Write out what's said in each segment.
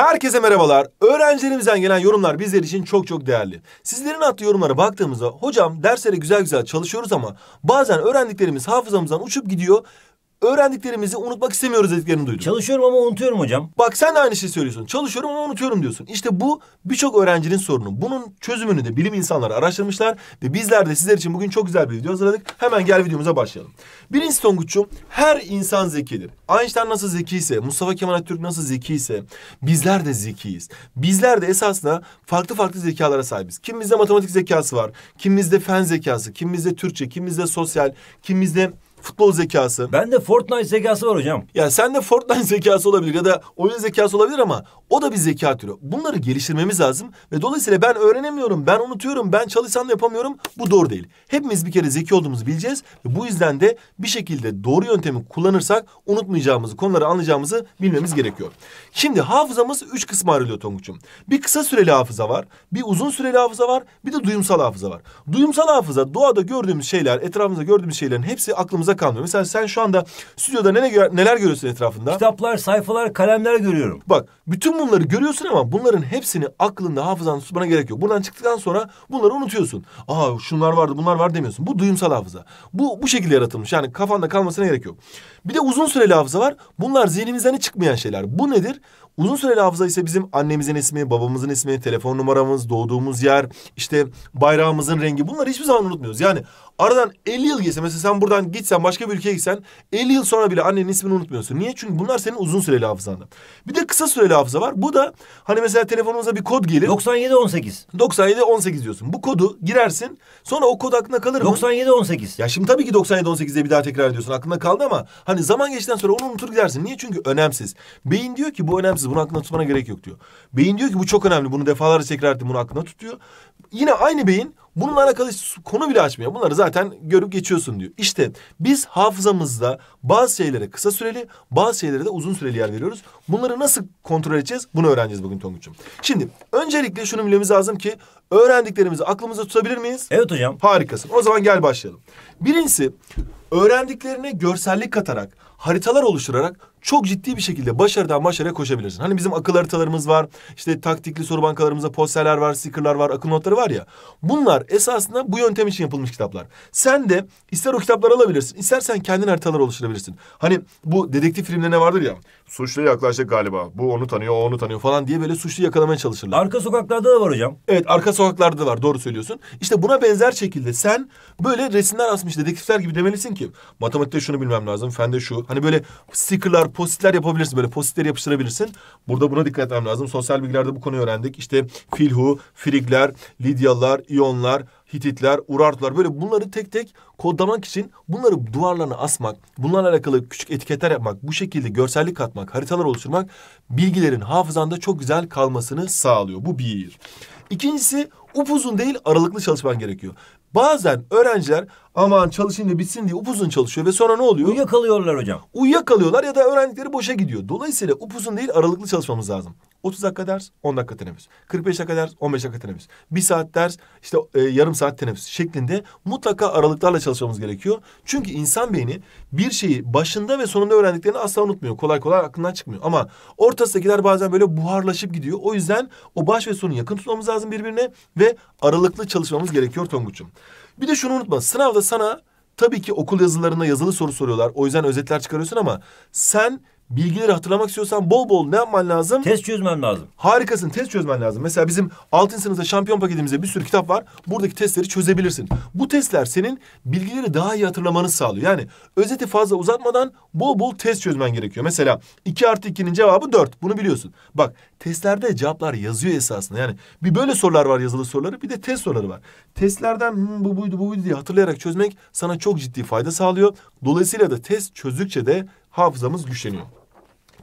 Herkese merhabalar. Öğrencilerimizden gelen yorumlar bizler için çok çok değerli. Sizlerin attığı yorumlara baktığımızda hocam derslere güzel güzel çalışıyoruz ama bazen öğrendiklerimiz hafızamızdan uçup gidiyor öğrendiklerimizi unutmak istemiyoruz dediklerini duydum. Çalışıyorum ama unutuyorum hocam. Bak sen de aynı şeyi söylüyorsun. Çalışıyorum ama unutuyorum diyorsun. İşte bu birçok öğrencinin sorunu. Bunun çözümünü de bilim insanları araştırmışlar ve bizler de sizler için bugün çok güzel bir video hazırladık. Hemen gel videomuza başlayalım. Birincisi Tonguç'um her insan zekidir. Einstein nasıl zekiyse, Mustafa Kemal Atatürk nasıl zekiyse bizler de zekiyiz. Bizler de esasında farklı farklı zekalara sahibiz. Kimimizde matematik zekası var, kimimizde fen zekası, kimimizde Türkçe, kimimizde sosyal, kimimizde Futbol zekası. Ben de Fortnite zekası var hocam. Ya sen de Fortnite zekası olabilir ya da oyun zekası olabilir ama o da bir zeka türü. Bunları geliştirmemiz lazım ve dolayısıyla ben öğrenemiyorum, ben unutuyorum, ben çalışsam da yapamıyorum. Bu doğru değil. Hepimiz bir kere zeki olduğumuzu bileceğiz ve bu yüzden de bir şekilde doğru yöntemi kullanırsak unutmayacağımızı, konuları anlayacağımızı bilmemiz gerekiyor. Şimdi hafızamız üç kısma ayrılıyor Tonguç'um. Bir kısa süreli hafıza var, bir uzun süreli hafıza var, bir de duyumsal hafıza var. Duyumsal hafıza doğada gördüğümüz şeyler, etrafımızda gördüğümüz şeylerin hepsi aklımıza aklımızda kalmıyor. Mesela sen şu anda stüdyoda neler, neler görüyorsun etrafında? Kitaplar, sayfalar, kalemler görüyorum. Bak bütün bunları görüyorsun ama bunların hepsini aklında, hafızanda tutmana gerek yok. Buradan çıktıktan sonra bunları unutuyorsun. Aa şunlar vardı, bunlar var demiyorsun. Bu duyumsal hafıza. Bu bu şekilde yaratılmış. Yani kafanda kalmasına gerek yok. Bir de uzun süreli hafıza var. Bunlar zihnimizden hiç çıkmayan şeyler. Bu nedir? Uzun süreli hafıza ise bizim annemizin ismi, babamızın ismi, telefon numaramız, doğduğumuz yer, işte bayrağımızın rengi. Bunları hiçbir zaman unutmuyoruz. Yani aradan 50 yıl geçse mesela sen buradan gitsen başka bir ülkeye gitsen 50 yıl sonra bile annenin ismini unutmuyorsun. Niye? Çünkü bunlar senin uzun süreli hafızanda. Bir de kısa süreli hafıza var. Bu da hani mesela telefonumuza bir kod gelir. 97 18. 97 18 diyorsun. Bu kodu girersin. Sonra o kod aklına kalır mı? 97 18. Ya şimdi tabii ki 97 18'de bir daha tekrar ediyorsun. Aklında kaldı ama Hani zaman geçtikten sonra onu unutur gidersin. Niye? Çünkü önemsiz. Beyin diyor ki bu önemsiz. Bunu aklına tutmana gerek yok diyor. Beyin diyor ki bu çok önemli. Bunu defalarca tekrar ettim. Bunu aklına tutuyor. Yine aynı beyin Bununla alakalı konu bile açmıyor. Bunları zaten görüp geçiyorsun diyor. İşte biz hafızamızda bazı şeylere kısa süreli, bazı şeylere de uzun süreli yer veriyoruz. Bunları nasıl kontrol edeceğiz? Bunu öğreneceğiz bugün Tonguç'um. Şimdi öncelikle şunu bilmemiz lazım ki öğrendiklerimizi aklımızda tutabilir miyiz? Evet hocam. Harikasın. O zaman gel başlayalım. Birincisi öğrendiklerine görsellik katarak haritalar oluşturarak çok ciddi bir şekilde başarıdan başarıya koşabilirsin. Hani bizim akıl haritalarımız var, işte taktikli soru bankalarımızda posterler var, stickerlar var, akıl notları var ya. Bunlar esasında bu yöntem için yapılmış kitaplar. Sen de ister o kitapları alabilirsin, istersen kendin haritalar oluşturabilirsin. Hani bu dedektif filmlerine vardır ya, suçlu yaklaştık galiba, bu onu tanıyor, o onu tanıyor falan diye böyle suçlu yakalamaya çalışırlar. Arka sokaklarda da var hocam. Evet, arka sokaklarda da var, doğru söylüyorsun. İşte buna benzer şekilde sen böyle resimler asmış dedektifler gibi demelisin ki matematikte şunu bilmem lazım, fende şu, Hani böyle stickerlar, postitler yapabilirsin. Böyle postitleri yapıştırabilirsin. Burada buna dikkat etmem lazım. Sosyal bilgilerde bu konuyu öğrendik. İşte Filhu, Frigler, Lidyalılar, İyonlar, Hititler, Urartlar. böyle bunları tek tek kodlamak için bunları duvarlarına asmak, bunlarla alakalı küçük etiketler yapmak, bu şekilde görsellik katmak, haritalar oluşturmak bilgilerin hafızanda çok güzel kalmasını sağlıyor. Bu bir. İkincisi upuzun değil aralıklı çalışman gerekiyor. Bazen öğrenciler aman çalışınca bitsin diye upuzun çalışıyor ve sonra ne oluyor? Uyuyakalıyorlar hocam. Uyuyakalıyorlar ya da öğrendikleri boşa gidiyor. Dolayısıyla upuzun değil aralıklı çalışmamız lazım. 30 dakika ders, 10 dakika teneffüs. 45 dakika ders, 15 dakika teneffüs. Bir saat ders, işte e, yarım saat teneffüs şeklinde mutlaka aralıklarla çalışmamız gerekiyor. Çünkü insan beyni bir şeyi başında ve sonunda öğrendiklerini asla unutmuyor. Kolay kolay aklından çıkmıyor. Ama ortasındakiler bazen böyle buharlaşıp gidiyor. O yüzden o baş ve sonu yakın tutmamız lazım birbirine ve aralıklı çalışmamız gerekiyor Tonguç'um. Bir de şunu unutma. Sınavda sana tabii ki okul yazılarına yazılı soru soruyorlar. O yüzden özetler çıkarıyorsun ama sen bilgileri hatırlamak istiyorsan bol bol ne yapman lazım? Test çözmen lazım. Harikasın test çözmen lazım. Mesela bizim altın sınıfta şampiyon paketimizde bir sürü kitap var. Buradaki testleri çözebilirsin. Bu testler senin bilgileri daha iyi hatırlamanı sağlıyor. Yani özeti fazla uzatmadan bol bol test çözmen gerekiyor. Mesela 2 artı 2'nin cevabı 4. Bunu biliyorsun. Bak testlerde cevaplar yazıyor esasında. Yani bir böyle sorular var yazılı soruları bir de test soruları var. Testlerden hmm, bu buydu bu buydu diye hatırlayarak çözmek sana çok ciddi fayda sağlıyor. Dolayısıyla da test çözdükçe de hafızamız güçleniyor.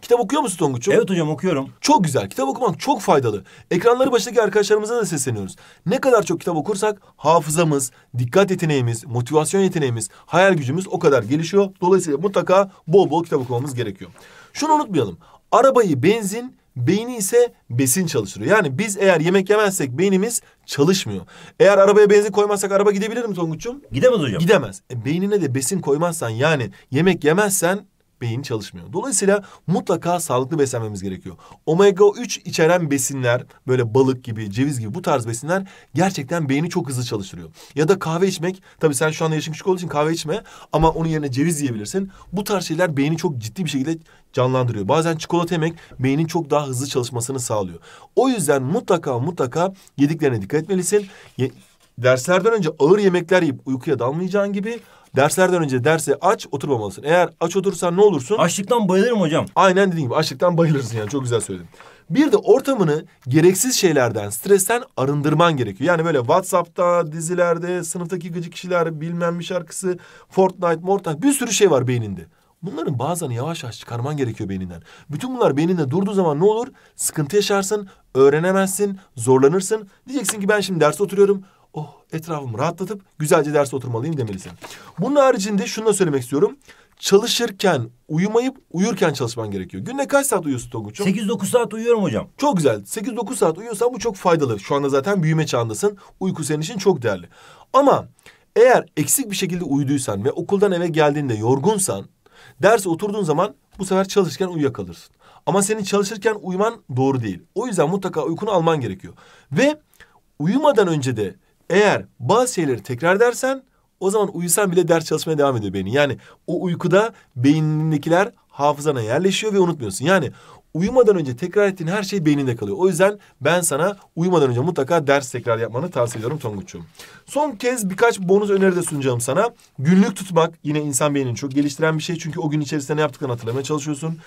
Kitap okuyor musun Tonguç'um? Evet hocam okuyorum. Çok güzel. Kitap okumak çok faydalı. Ekranları başındaki arkadaşlarımıza da sesleniyoruz. Ne kadar çok kitap okursak hafızamız, dikkat yeteneğimiz, motivasyon yeteneğimiz, hayal gücümüz o kadar gelişiyor. Dolayısıyla mutlaka bol bol kitap okumamız gerekiyor. Şunu unutmayalım. Arabayı benzin, beyni ise besin çalıştırıyor. Yani biz eğer yemek yemezsek beynimiz çalışmıyor. Eğer arabaya benzin koymazsak araba gidebilir mi Tonguç'um? Gidemez hocam. Gidemez. E, beynine de besin koymazsan yani yemek yemezsen beyin çalışmıyor. Dolayısıyla mutlaka sağlıklı beslenmemiz gerekiyor. Omega 3 içeren besinler böyle balık gibi, ceviz gibi bu tarz besinler gerçekten beyni çok hızlı çalıştırıyor. Ya da kahve içmek, tabii sen şu anda yaşın küçük olduğu için kahve içme ama onun yerine ceviz yiyebilirsin. Bu tarz şeyler beyni çok ciddi bir şekilde canlandırıyor. Bazen çikolata yemek beynin çok daha hızlı çalışmasını sağlıyor. O yüzden mutlaka mutlaka yediklerine dikkat etmelisin. Ye derslerden önce ağır yemekler yiyip uykuya dalmayacağın gibi Derslerden önce derse aç oturmamalısın. Eğer aç otursan ne olursun? Açlıktan bayılırım hocam. Aynen dediğim gibi açlıktan bayılırsın yani çok güzel söyledin. Bir de ortamını gereksiz şeylerden, stresten arındırman gerekiyor. Yani böyle WhatsApp'ta, dizilerde, sınıftaki gıcık kişiler, bilmem bir şarkısı, Fortnite, mortal bir sürü şey var beyninde. Bunların bazılarını yavaş yavaş çıkarman gerekiyor beyninden. Bütün bunlar beyninde durduğu zaman ne olur? Sıkıntı yaşarsın, öğrenemezsin, zorlanırsın. Diyeceksin ki ben şimdi ders oturuyorum oh etrafımı rahatlatıp güzelce ders oturmalıyım demelisin. Bunun haricinde şunu da söylemek istiyorum. Çalışırken uyumayıp uyurken çalışman gerekiyor. Günde kaç saat uyuyorsun Tonguç'um? 8-9 saat uyuyorum hocam. Çok güzel. 8-9 saat uyuyorsan bu çok faydalı. Şu anda zaten büyüme çağındasın. Uyku senin için çok değerli. Ama eğer eksik bir şekilde uyuduysan ve okuldan eve geldiğinde yorgunsan... ...derse oturduğun zaman bu sefer çalışırken uyuyakalırsın. Ama senin çalışırken uyuman doğru değil. O yüzden mutlaka uykunu alman gerekiyor. Ve uyumadan önce de eğer bazı şeyleri tekrar dersen, o zaman uyusan bile ders çalışmaya devam ediyor beynin. Yani o uykuda beynindekiler hafızana yerleşiyor ve unutmuyorsun. Yani uyumadan önce tekrar ettiğin her şey beyninde kalıyor. O yüzden ben sana uyumadan önce mutlaka ders tekrar yapmanı tavsiye ediyorum Tonguç'um. Son kez birkaç bonus öneri de sunacağım sana. Günlük tutmak yine insan beynini çok geliştiren bir şey. Çünkü o gün içerisinde ne yaptıklarını hatırlamaya çalışıyorsun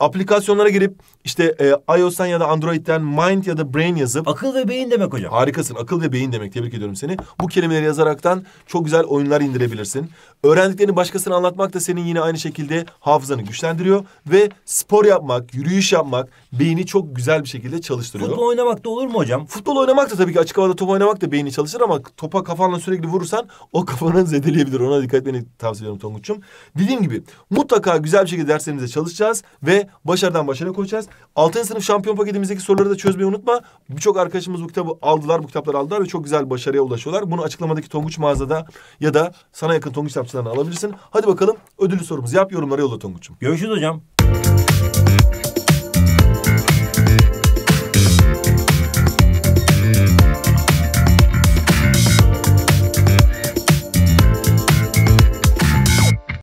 aplikasyonlara girip işte e, iOS'tan ya da Android'den mind ya da brain yazıp... Akıl ve beyin demek hocam. Harikasın. Akıl ve beyin demek. Tebrik ediyorum seni. Bu kelimeleri yazaraktan çok güzel oyunlar indirebilirsin. Öğrendiklerini başkasına anlatmak da senin yine aynı şekilde hafızanı güçlendiriyor. Ve spor yapmak, yürüyüş yapmak beyni çok güzel bir şekilde çalıştırıyor. Futbol oynamak da olur mu hocam? Futbol oynamak da tabii ki açık havada top oynamak da beyni çalışır ama topa kafanla sürekli vurursan o kafanın zedeleyebilir. Ona dikkat etmeni tavsiye ediyorum Tonguç'um. Dediğim gibi mutlaka güzel bir şekilde derslerimize çalışacağız ve başarıdan başarıya koşacağız. Altın sınıf şampiyon paketimizdeki soruları da çözmeyi unutma. Birçok arkadaşımız bu kitabı aldılar, bu kitapları aldılar ve çok güzel başarıya ulaşıyorlar. Bunu açıklamadaki Tonguç mağazada ya da sana yakın Tonguç kitapçılarına alabilirsin. Hadi bakalım ödüllü sorumuzu yap, yorumlara yolla Tonguç'um. Görüşürüz hocam.